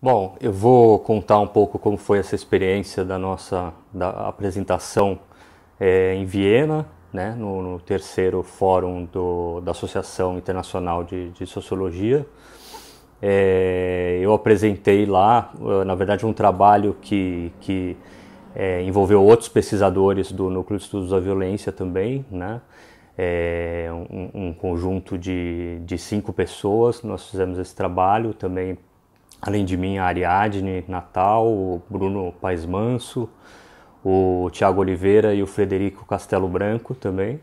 Bom, eu vou contar um pouco como foi essa experiência da nossa da apresentação é, em Viena, né, no, no terceiro fórum do, da Associação Internacional de, de Sociologia. É, eu apresentei lá, eh, na verdade, um trabalho que, que é, envolveu outros pesquisadores do Núcleo de Estudos da Violência também, né? É, um, um, conjunto de, de cinco pessoas, nós fizemos esse trabalho também Além de mim, a Ariadne Natal, o Bruno Paes Manso, o Tiago Oliveira e o Frederico Castelo Branco também.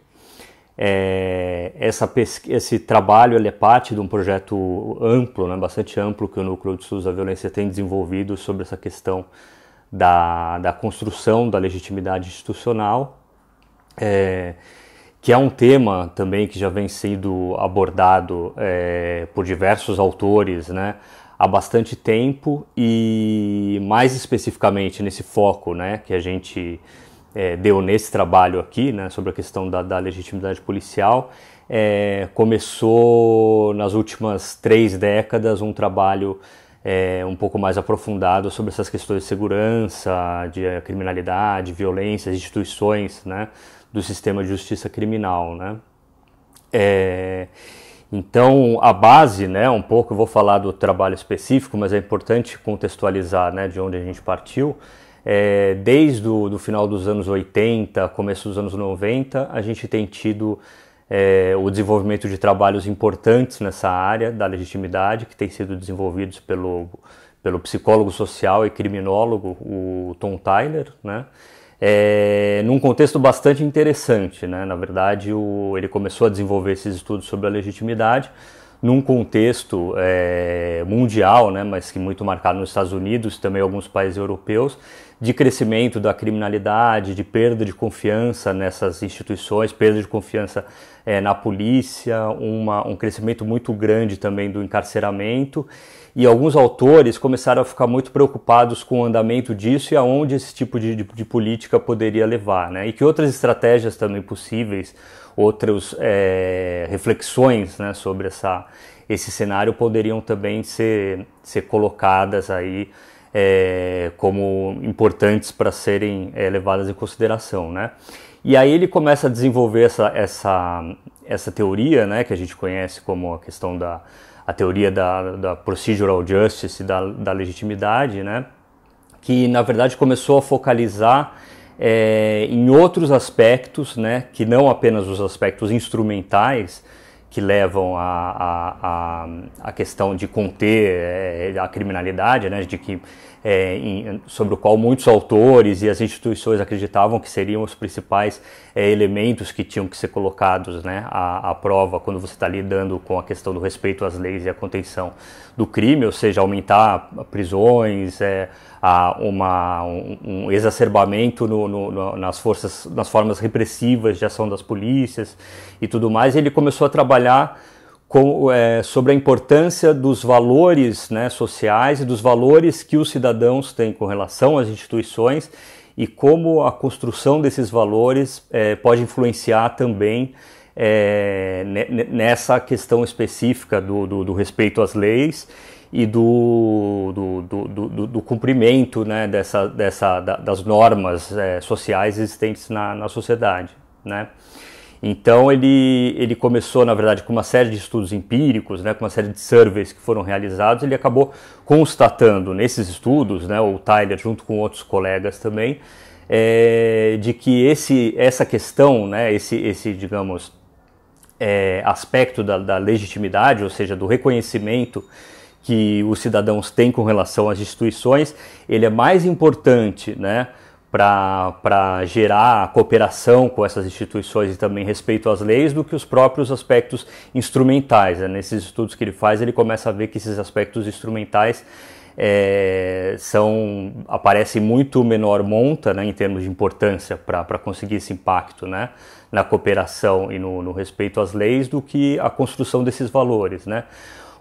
É, essa esse trabalho ele é parte de um projeto amplo, né, bastante amplo, que o Núcleo de SUS da Violência tem desenvolvido sobre essa questão da, da construção da legitimidade institucional, é, que é um tema também que já vem sendo abordado é, por diversos autores, né, há bastante tempo e mais especificamente nesse foco né, que a gente é, deu nesse trabalho aqui, né, sobre a questão da, da legitimidade policial, é, começou nas últimas três décadas um trabalho é, um pouco mais aprofundado sobre essas questões de segurança, de eh, criminalidade, violência, instituições né, do sistema de justiça criminal. Né? É, então, a base, né, um pouco eu vou falar do trabalho específico, mas é importante contextualizar né, de onde a gente partiu. É, desde o do final dos anos 80, começo dos anos 90, a gente tem tido é, o desenvolvimento de trabalhos importantes nessa área da legitimidade, que têm sido desenvolvidos pelo, pelo psicólogo social e criminólogo, o Tom Tyler, né? é, num contexto bastante interessante. Né? Na verdade, o, ele começou a desenvolver esses estudos sobre a legitimidade num contexto é, mundial, né? mas que muito marcado nos Estados Unidos, também alguns países europeus, de crescimento da criminalidade, de perda de confiança nessas instituições, perda de confiança é, na polícia, uma, um crescimento muito grande também do encarceramento. E alguns autores começaram a ficar muito preocupados com o andamento disso e aonde esse tipo de, de, de política poderia levar. Né? E que outras estratégias também possíveis, outras é, reflexões né, sobre essa, esse cenário poderiam também ser, ser colocadas aí é, como importantes para serem é, levadas em consideração, né? E aí ele começa a desenvolver essa, essa, essa teoria, né, que a gente conhece como a questão da a teoria da, da procedural justice, da, da legitimidade, né, que na verdade começou a focalizar é, em outros aspectos, né, que não apenas os aspectos instrumentais, que levam à questão de conter é, a criminalidade, né, de que, é, em, sobre o qual muitos autores e as instituições acreditavam que seriam os principais é, elementos que tinham que ser colocados né, à, à prova quando você está lidando com a questão do respeito às leis e a contenção do crime, ou seja, aumentar prisões, a uma, um, um exacerbamento no, no, no, nas forças, nas formas repressivas de ação das polícias e tudo mais, ele começou a trabalhar com, é, sobre a importância dos valores né, sociais e dos valores que os cidadãos têm com relação às instituições e como a construção desses valores é, pode influenciar também é, nessa questão específica do, do, do respeito às leis e do, do, do, do, do cumprimento né, dessa, dessa, da, das normas é, sociais existentes na, na sociedade. Né? Então ele, ele começou, na verdade, com uma série de estudos empíricos, né, com uma série de surveys que foram realizados, ele acabou constatando nesses estudos, né, o Tyler junto com outros colegas também, é, de que esse, essa questão, né, esse, esse digamos, é, aspecto da, da legitimidade, ou seja, do reconhecimento que os cidadãos têm com relação às instituições, ele é mais importante, né? para gerar cooperação com essas instituições e também respeito às leis do que os próprios aspectos instrumentais. Né? Nesses estudos que ele faz, ele começa a ver que esses aspectos instrumentais é, são aparecem muito menor monta né, em termos de importância para conseguir esse impacto né, na cooperação e no, no respeito às leis do que a construção desses valores. Né?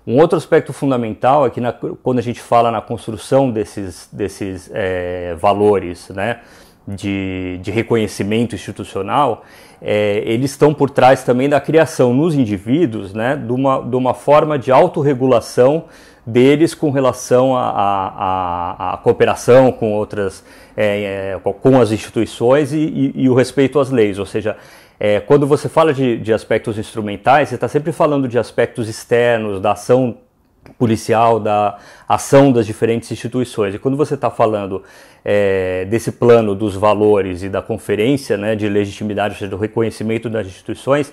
Um outro aspecto fundamental é que na, quando a gente fala na construção desses, desses é, valores né, de, de reconhecimento institucional, é, eles estão por trás também da criação nos indivíduos né, de, uma, de uma forma de autorregulação deles com relação à cooperação com outras, é, é, com as instituições e, e, e o respeito às leis, ou seja, é, quando você fala de, de aspectos instrumentais, você está sempre falando de aspectos externos, da ação policial, da ação das diferentes instituições. E quando você está falando é, desse plano dos valores e da conferência né, de legitimidade, ou seja, do reconhecimento das instituições,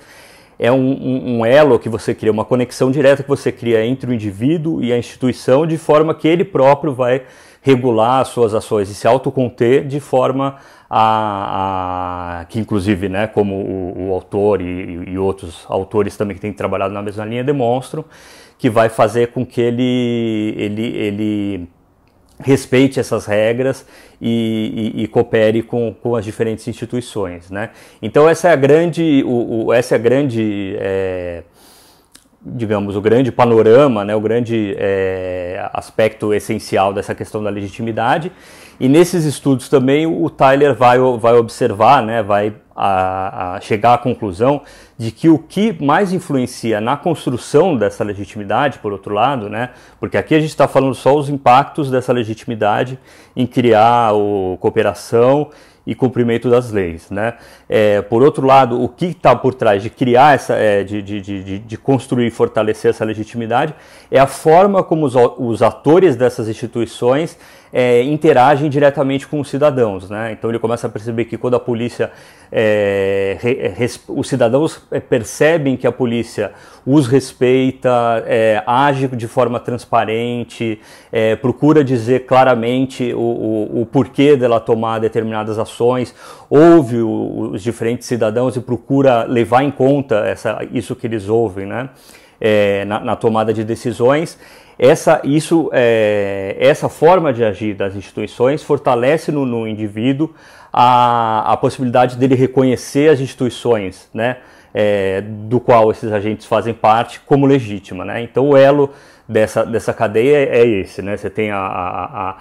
é um, um, elo que você cria, uma conexão direta que você cria entre o indivíduo e a instituição, de forma que ele próprio vai regular suas ações e se autoconter de forma a, a que, inclusive, né, como o, o autor e, e, outros autores também que têm trabalhado na mesma linha demonstram, que vai fazer com que ele, ele, ele respeite essas regras e, e, e coopere com, com, as diferentes instituições, né? Então essa é a grande, o, o, essa é a grande é, digamos, o grande panorama, né, o grande é, aspecto essencial dessa questão da legitimidade. E nesses estudos também o Tyler vai, vai observar, né, vai a, a chegar à conclusão de que o que mais influencia na construção dessa legitimidade, por outro lado, né, porque aqui a gente está falando só os impactos dessa legitimidade em criar o, cooperação e cumprimento das leis. Né? É, por outro lado, o que está por trás de criar essa, é, de, de, de, de, construir e fortalecer essa legitimidade é a forma como os, os atores dessas instituições é, interagem diretamente com os cidadãos. Né? Então ele começa a perceber que quando a polícia, é, é os cidadãos é, percebem que a polícia os respeita, é, age de forma transparente, é, procura dizer claramente o, o, o, porquê dela tomar determinadas ações, ouve o, os diferentes cidadãos e procura levar em conta essa, isso que eles ouvem né? na, na tomada de decisões essa, isso, é, essa forma de agir das instituições fortalece no, no indivíduo a, a, possibilidade dele reconhecer as instituições né, é, do qual esses agentes fazem parte como legítima. Né? Então, o elo dessa, dessa cadeia é esse: né? você tem a, a, a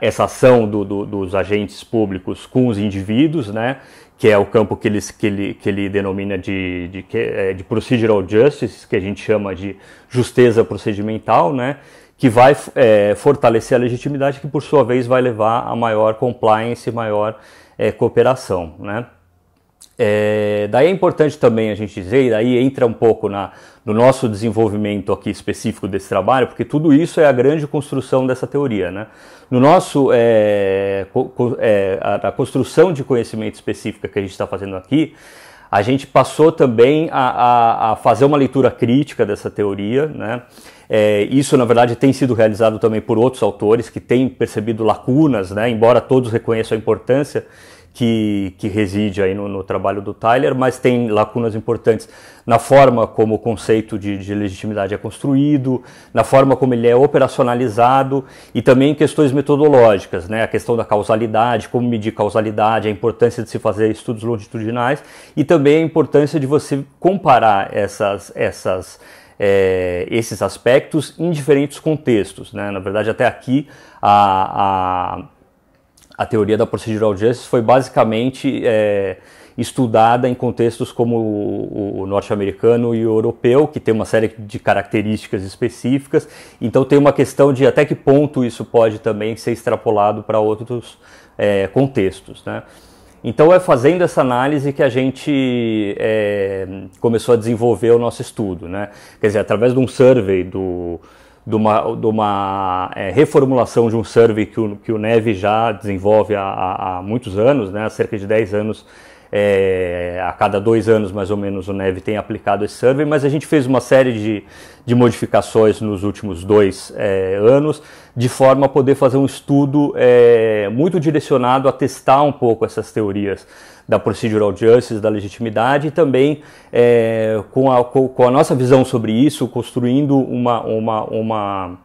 essa ação do, do, dos agentes públicos com os indivíduos, né, que é o campo que, que, ele, que ele denomina de, de, é, de procedural justice, que a gente chama de justeza procedimental, né, que vai é, fortalecer a legitimidade, que por sua vez vai levar a maior compliance, maior é, cooperação. Né. É, daí é importante também a gente dizer, e daí entra um pouco na, no nosso desenvolvimento aqui específico desse trabalho, porque tudo isso é a grande construção dessa teoria. Né? No nosso, é, é, a, a, construção de conhecimento específica que a gente está fazendo aqui, a gente passou também a, a, a fazer uma leitura crítica dessa teoria, né? É, isso, na verdade, tem sido realizado também por outros autores que têm percebido lacunas, né? embora todos reconheçam a importância que, que reside aí no, no, trabalho do Tyler, mas tem lacunas importantes na forma como o conceito de, de legitimidade é construído, na forma como ele é operacionalizado e também questões metodológicas, né? a questão da causalidade, como medir causalidade, a importância de se fazer estudos longitudinais e também a importância de você comparar essas, essas é, esses aspectos em diferentes contextos. Né? Na verdade, até aqui, a, a a teoria da procedural justice foi basicamente é, estudada em contextos como o, o norte-americano e o europeu, que tem uma série de características específicas. Então tem uma questão de até que ponto isso pode também ser extrapolado para outros é, contextos. Né? Então é fazendo essa análise que a gente é, começou a desenvolver o nosso estudo. Né? Quer dizer, através de um survey do de uma, de uma é, reformulação de um survey que o, que o Neve já desenvolve há, há, muitos anos, né, há cerca de 10 anos é, a cada dois anos, mais ou menos, o Neve tem aplicado esse survey, mas a gente fez uma série de, de modificações nos últimos dois é, anos, de forma a poder fazer um estudo é, muito direcionado a testar um pouco essas teorias da procedural justice, da legitimidade, e também é, com, a, com a nossa visão sobre isso, construindo uma, uma, uma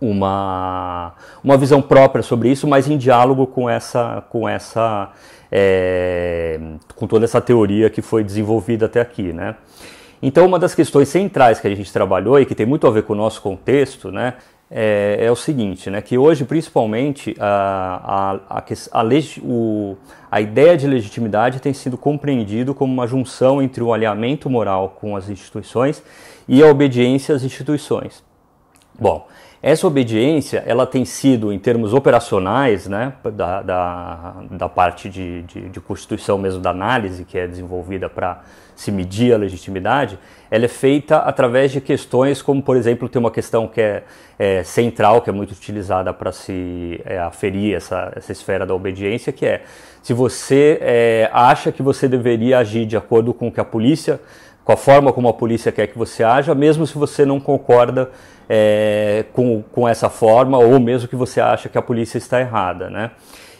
uma, uma visão própria sobre isso, mas em diálogo com essa, com essa é, com toda essa teoria que foi desenvolvida até aqui, né? Então, uma das questões centrais que a gente trabalhou e que tem muito a ver com o nosso contexto, né, é, é o seguinte, né, que hoje, principalmente, a, a, a, o, a ideia de legitimidade tem sido compreendido como uma junção entre o alinhamento moral com as instituições e a obediência às instituições. Bom, essa obediência ela tem sido, em termos operacionais, né, da, da, da parte de, de, de, constituição mesmo, da análise que é desenvolvida para se medir a legitimidade, ela é feita através de questões como, por exemplo, tem uma questão que é, é central, que é muito utilizada para se é, aferir essa, essa esfera da obediência, que é se você é, acha que você deveria agir de acordo com o que a polícia com a forma como a polícia quer que você haja, mesmo se você não concorda é, com, com essa forma ou mesmo que você acha que a polícia está errada, né?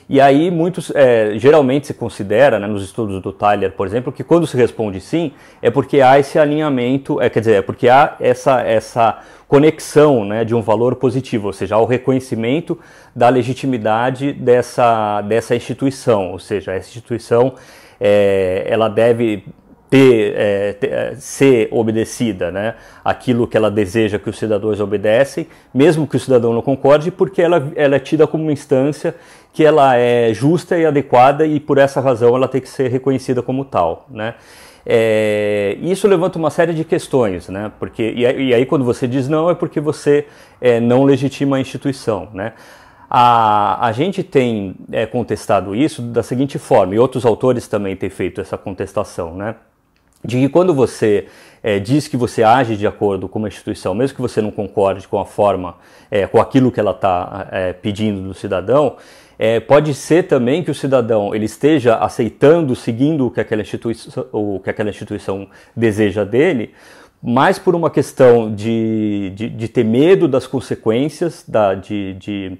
E aí, muitos, é, geralmente se considera, né, nos estudos do Tyler, por exemplo, que quando se responde sim, é porque há esse alinhamento, é, quer dizer, é porque há essa, essa conexão né, de um valor positivo, ou seja, há o reconhecimento da legitimidade dessa, dessa instituição, ou seja, a instituição é, ela deve ter, é, ter, é, ser obedecida, né? aquilo que ela deseja que os cidadãos obedecem, mesmo que o cidadão não concorde, porque ela, ela é tida como uma instância que ela é justa e adequada e por essa razão ela tem que ser reconhecida como tal. Né? É, isso levanta uma série de questões, né? Porque, e, aí, quando você diz não, é porque você é, não legitima a instituição, né? A, a gente tem é, contestado isso da seguinte forma, e outros autores também têm feito essa contestação, né? de que quando você é, diz que você age de acordo com uma instituição, mesmo que você não concorde com a forma, é, com aquilo que ela está é, eh, pedindo do cidadão, pode ser também que o cidadão ele esteja aceitando, seguindo o que aquela instituição, o que aquela instituição deseja dele, mas por uma questão de, de, de ter medo das consequências, da, de, de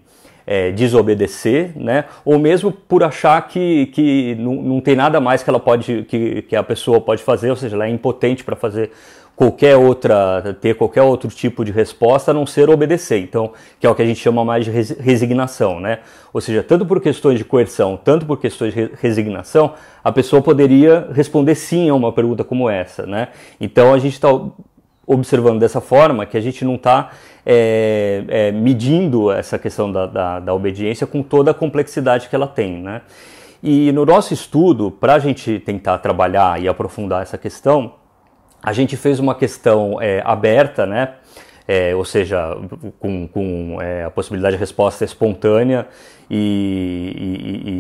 é, desobedecer, né? Ou mesmo por achar que, que não, não tem nada mais que ela pode, que, que a pessoa pode fazer, ou seja, ela é impotente para fazer qualquer outra, ter qualquer outro tipo de resposta a não ser obedecer. Então, que é o que a gente chama mais de resignação, né? Ou seja, tanto por questões de coerção, tanto por questões de resignação, a pessoa poderia responder sim a uma pergunta como essa, né? Então, a gente está observando dessa forma, que a gente não está é, é, medindo essa questão da, da, da, obediência com toda a complexidade que ela tem. Né? E no nosso estudo, para a gente tentar trabalhar e aprofundar essa questão, a gente fez uma questão é, aberta, né? é, ou seja, com, com é, a possibilidade de resposta espontânea e, e,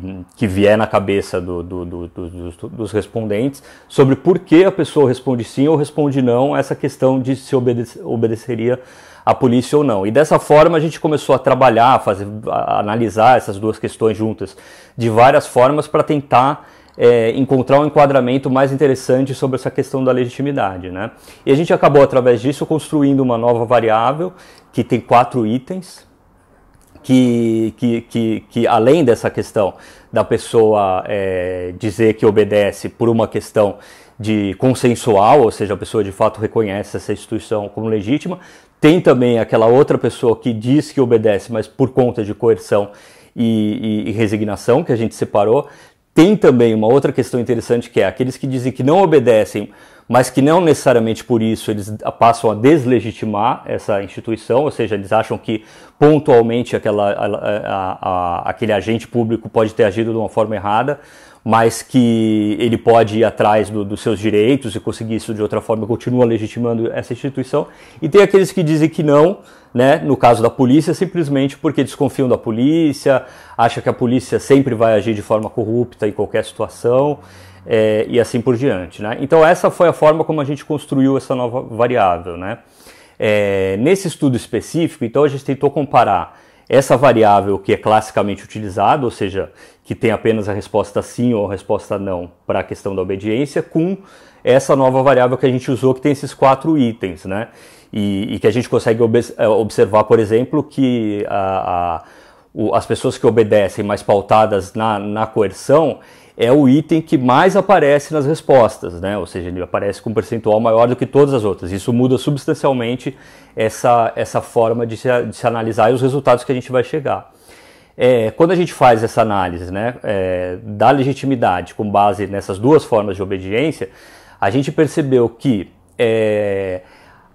e que vier na cabeça do, do, do, dos, dos, respondentes sobre por que a pessoa responde sim ou responde não, essa questão de se obedeceria à polícia ou não. E dessa forma a gente começou a trabalhar, a fazer, a analisar essas duas questões juntas de várias formas para tentar é, encontrar um enquadramento mais interessante sobre essa questão da legitimidade. Né? E a gente acabou, através disso, construindo uma nova variável que tem quatro itens, que, que, que, que, além dessa questão da pessoa é, dizer que obedece por uma questão de consensual, ou seja, a pessoa de fato reconhece essa instituição como legítima, tem também aquela outra pessoa que diz que obedece, mas por conta de coerção e, e, e resignação que a gente separou, tem também uma outra questão interessante que é aqueles que dizem que não obedecem, mas que não necessariamente por isso eles passam a deslegitimar essa instituição, ou seja, eles acham que pontualmente aquela, a, a, a, aquele agente público pode ter agido de uma forma errada mas que ele pode ir atrás do, dos seus direitos e conseguir isso de outra forma, continua legitimando essa instituição. E tem aqueles que dizem que não, né, no caso da polícia, simplesmente porque desconfiam da polícia, acham que a polícia sempre vai agir de forma corrupta em qualquer situação é, e assim por diante. Né? Então, essa foi a forma como a gente construiu essa nova variável. Né? É, nesse estudo específico, então, a gente tentou comparar essa variável que é classicamente utilizada, ou seja, que tem apenas a resposta sim ou a resposta não para a questão da obediência, com essa nova variável que a gente usou que tem esses quatro itens, né? E, e que a gente consegue ob eh, observar, por exemplo, que a, a, o, as pessoas que obedecem mais pautadas na, na coerção, é o item que mais aparece nas respostas, né? ou seja, ele aparece com um percentual maior do que todas as outras. Isso muda substancialmente essa, essa forma de se, de se analisar e os resultados que a gente vai chegar. É, quando a gente faz essa análise né, é, da legitimidade com base nessas duas formas de obediência, a gente percebeu que é,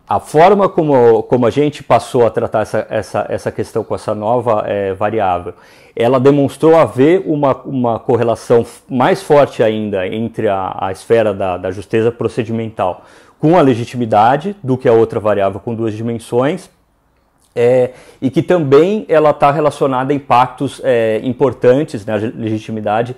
a forma como, como a gente passou a tratar essa, essa, essa questão com essa nova é, variável, ela demonstrou haver uma, uma correlação mais forte ainda entre a, a esfera da, da justeza procedimental com a legitimidade do que a outra variável com duas dimensões, é, e que também ela está relacionada a impactos é, importantes na né, legitimidade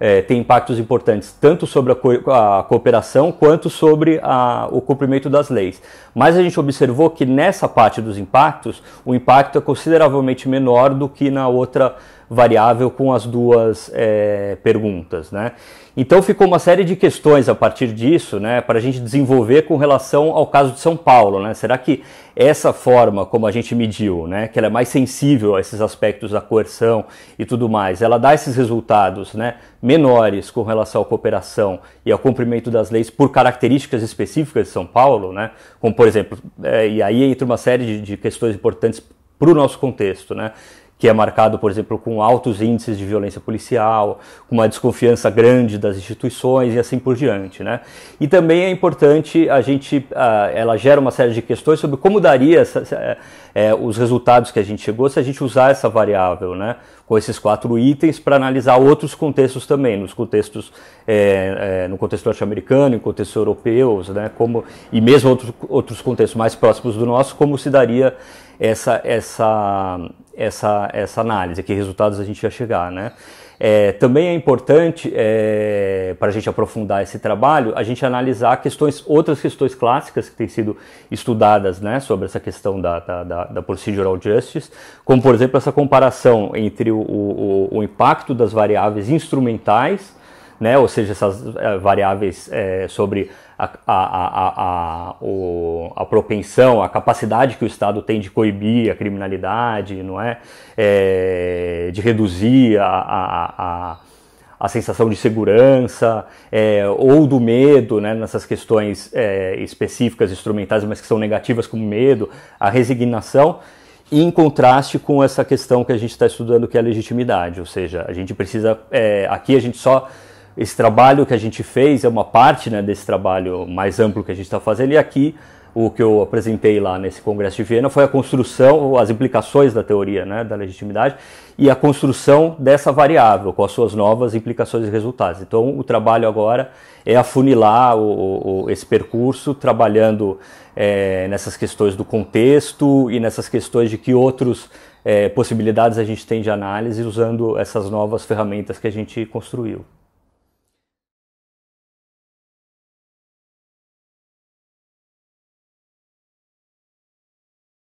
é, tem impactos importantes tanto sobre a, co a cooperação quanto sobre a, o cumprimento das leis. Mas a gente observou que nessa parte dos impactos, o impacto é consideravelmente menor do que na outra variável com as duas é, perguntas, né? Então ficou uma série de questões a partir disso, né, para a gente desenvolver com relação ao caso de São Paulo, né? Será que essa forma como a gente mediu, né, que ela é mais sensível a esses aspectos da coerção e tudo mais, ela dá esses resultados, né, menores com relação à cooperação e ao cumprimento das leis por características específicas de São Paulo, né? Como por exemplo, é, e aí entra uma série de, de questões importantes para o nosso contexto, né? que é marcado, por exemplo, com altos índices de violência policial, com uma desconfiança grande das instituições e assim por diante. Né? E também é importante a gente, ah, ela gera uma série de questões sobre como daria essa, eh, eh, os resultados que a gente chegou se a gente usar essa variável, né? com esses quatro itens para analisar outros contextos também, nos contextos é, é, no contexto norte-americano, em contextos europeus, né, como e mesmo outros, outros contextos mais próximos do nosso, como se daria essa essa essa essa análise, que resultados a gente ia chegar, né? É, também é importante, é, para a gente aprofundar esse trabalho, a gente analisar questões, outras questões clássicas que têm sido estudadas né, sobre essa questão da, da, da, da procedural justice, como, por exemplo, essa comparação entre o, o, o impacto das variáveis instrumentais né? Ou seja, essas eh, variáveis é, sobre a, a, a, o, a, propensão, a capacidade que o Estado tem de coibir a criminalidade, não é? é de reduzir a, a sensação de segurança é, ou do medo, né, nessas questões é, específicas, instrumentais, mas que são negativas, como medo, a resignação, em contraste com essa questão que a gente está estudando, que é a legitimidade. Ou seja, a gente precisa, é, aqui a gente só esse trabalho que a gente fez é uma parte né, desse trabalho mais amplo que a gente está fazendo, e aqui o que eu apresentei lá nesse Congresso de Viena foi a construção, as implicações da teoria né, da legitimidade e a construção dessa variável, com as suas novas implicações e resultados. Então, o trabalho agora é afunilar o, o, esse percurso, trabalhando é, nessas questões do contexto e nessas questões de que outros é, possibilidades a gente tem de análise usando essas novas ferramentas que a gente construiu.